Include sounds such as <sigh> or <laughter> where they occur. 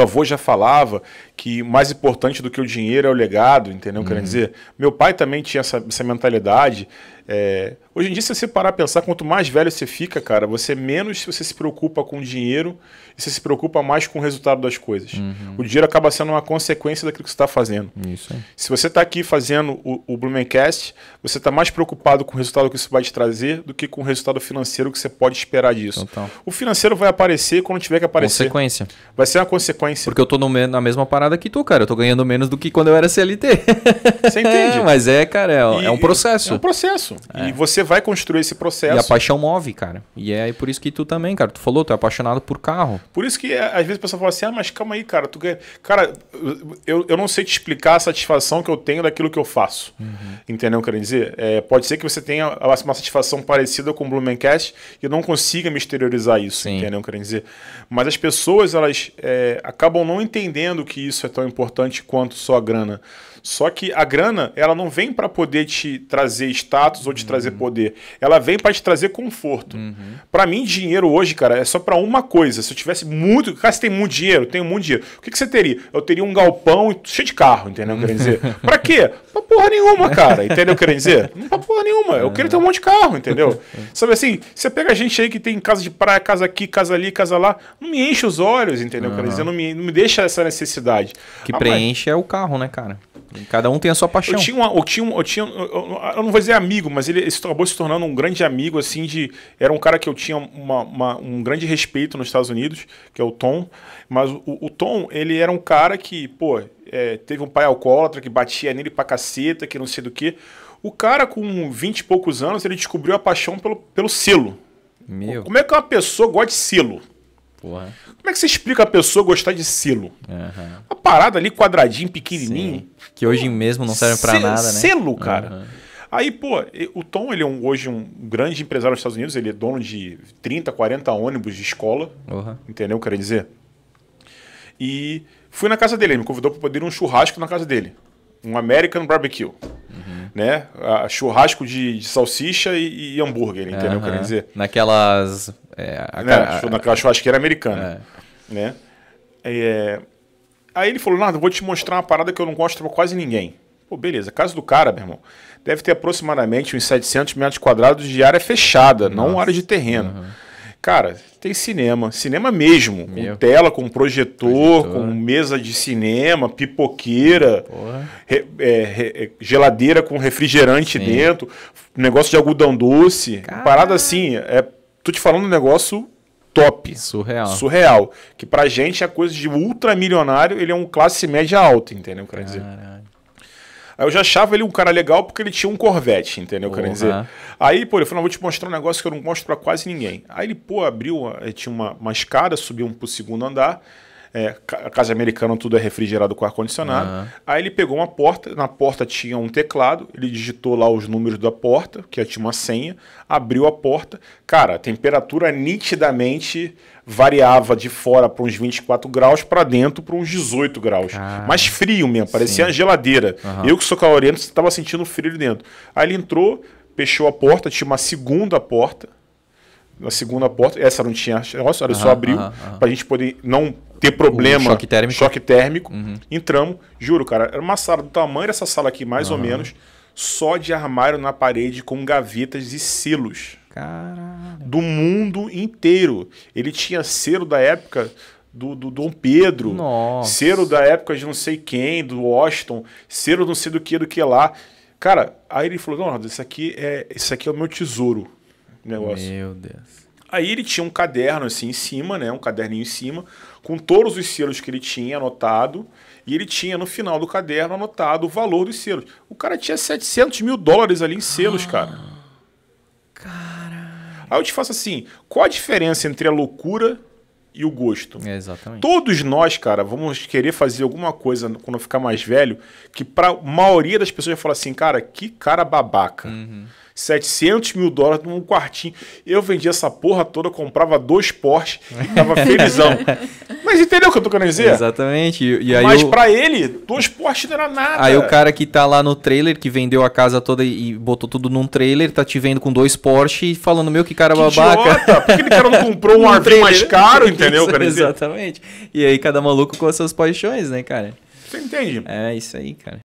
Meu avô já falava que mais importante do que o dinheiro é o legado, entendeu? Uhum. Quer dizer, meu pai também tinha essa, essa mentalidade. É, hoje em dia, se você parar a pensar, quanto mais velho você fica, cara, você menos você se preocupa com dinheiro e você se preocupa mais com o resultado das coisas. Uhum. O dinheiro acaba sendo uma consequência daquilo que você está fazendo. Isso. Se você está aqui fazendo o, o Blumencast, você está mais preocupado com o resultado que isso vai te trazer do que com o resultado financeiro que você pode esperar disso. O financeiro vai aparecer quando tiver que aparecer. Consequência. Vai ser uma consequência. Porque eu estou na mesma parada que tu, cara. Eu estou ganhando menos do que quando eu era CLT. Você entende? É, <laughs> mas é, cara, é, e, é um processo. É um processo. É. E você vai construir esse processo. E a paixão move, cara. E é por isso que tu também, cara. Tu falou, tu é apaixonado por carro. Por isso que é, às vezes a pessoa fala assim, ah, mas calma aí, cara. Tu quer... Cara, eu, eu não sei te explicar a satisfação que eu tenho daquilo que eu faço. Uhum. Entendeu o que eu quero dizer? É, pode ser que você tenha uma satisfação parecida com o Blumencast e eu não consiga me exteriorizar isso. Sim. Entendeu o que eu quero dizer? Mas as pessoas, elas é, acabam não entendendo que isso é tão importante quanto só a grana. Só que a grana, ela não vem para poder te trazer status ou te uhum. trazer poder. Ela vem para te trazer conforto. Uhum. Para mim, dinheiro hoje, cara, é só para uma coisa. Se eu tivesse muito. Cara, você tem muito dinheiro, tenho muito dinheiro. O que, que você teria? Eu teria um galpão cheio de carro, entendeu? Querendo dizer. <laughs> Para quê? Pra porra nenhuma, cara. Entendeu? Querendo dizer? Não pra porra nenhuma. Eu queria ter um monte de carro, entendeu? <laughs> Sabe assim, você pega gente aí que tem casa de praia, casa aqui, casa ali, casa lá. Não me enche os olhos, entendeu? Uhum. Querendo dizer, não me, não me deixa essa necessidade. Que ah, preenche mas... é o carro, né, cara? Cada um tem a sua paixão. Eu tinha, uma, eu tinha, eu tinha eu, não vou dizer amigo, mas ele acabou se tornando um grande amigo, assim, de. Era um cara que eu tinha uma, uma, um grande respeito nos Estados Unidos, que é o Tom. Mas o, o Tom, ele era um cara que, pô, é, teve um pai alcoólatra que batia nele pra caceta, que não sei do que. O cara, com 20 e poucos anos, ele descobriu a paixão pelo, pelo selo. Meu. Como é que uma pessoa gosta de selo? Porra. Como é que você explica a pessoa gostar de selo? Uhum. Uma parada ali, quadradinho, pequenininho. Sim. Que hoje mesmo não serve para nada, né? Selo, cara. Uhum. Aí, pô, o Tom, ele é um, hoje um grande empresário nos Estados Unidos, ele é dono de 30, 40 ônibus de escola, uhum. entendeu o que eu quero dizer? E fui na casa dele, ele me convidou para poder ir um churrasco na casa dele. Um American Barbecue né? A churrasco de, de salsicha e, e, hambúrguer, entendeu? Quer dizer. Naquelas. É, né? a, né? Naquela churrasqueira americana. É. Né? É... Aí ele falou, Nada, vou te mostrar uma parada que eu não gosto pra quase ninguém. Pô, beleza, casa do cara, meu irmão. Deve ter aproximadamente uns 700 metros quadrados de área fechada, Nossa. não área de terreno. Cara, tem cinema, cinema mesmo, Meu. com tela, com projetor, projetor, com mesa de cinema, pipoqueira, re, é, re, é, geladeira com refrigerante Sim. dentro, negócio de algodão doce, parada assim, é, tô te falando um negócio top. Surreal. Surreal. Que pra gente é coisa de ultramilionário, ele é um classe média alta, entendeu? Quer dizer. Aí eu já achava ele um cara legal porque ele tinha um Corvette, entendeu? Uhum. Quer dizer. Aí, pô, ele falou: vou te mostrar um negócio que eu não mostro pra quase ninguém. Aí ele, pô, abriu, eh, tinha uma, uma escada, subiu um pro segundo andar. É, casa americana, tudo é refrigerado com ar-condicionado. Uhum. Aí ele pegou uma porta, na porta tinha um teclado, ele digitou lá os números da porta, que tinha uma senha, abriu a porta. Cara, a temperatura nitidamente variava de fora para uns 24 graus, para dentro para uns 18 graus. Ah, Mas frio mesmo, parecia uma geladeira. Uhum. Eu que sou calorento, estava sentindo frio dentro. Aí ele entrou, fechou a porta, tinha uma segunda porta, na segunda porta, essa não tinha negócio, era uhum, só abriu, uhum, para a gente poder não ter problema. O choque térmico. Choque térmico. Uhum. Entramos, juro, cara, era uma sala do tamanho dessa sala aqui, mais uhum. ou menos, só de armário na parede com gavetas e selos. Caralho. Do mundo inteiro. Ele tinha selo da época do, do Dom Pedro, Nossa. cero da época de não sei quem, do Washington, cero não sei do que, do que lá. Cara, aí ele falou: não, isso aqui é, isso aqui é o meu tesouro. Negócio. Meu Deus. Aí ele tinha um caderno assim em cima, né? Um caderninho em cima, com todos os selos que ele tinha anotado. E ele tinha no final do caderno anotado o valor dos selos. O cara tinha 700 mil dólares ali em selos, ah, cara. Cara. Aí eu te faço assim: qual a diferença entre a loucura e o gosto. É, exatamente. Todos nós, cara, vamos querer fazer alguma coisa quando ficar mais velho que para a maioria das pessoas vai falar assim, cara, que cara babaca. Uhum. 700 mil dólares num quartinho. Eu vendi essa porra toda, comprava dois Porsche e tava felizão. <laughs> Mas entendeu o que eu tô querendo dizer? Exatamente. E, e aí Mas o... para ele, dois Porsche não era nada. Aí o cara que tá lá no trailer, que vendeu a casa toda e botou tudo num trailer, tá te vendo com dois Porsche e falando, meu, que cara que babaca. Idiota. Por que ele não <laughs> comprou um, um RV mais caro, <laughs> entendeu? Isso, exatamente. E aí cada maluco com as suas paixões, né, cara? Você entende? É isso aí, cara.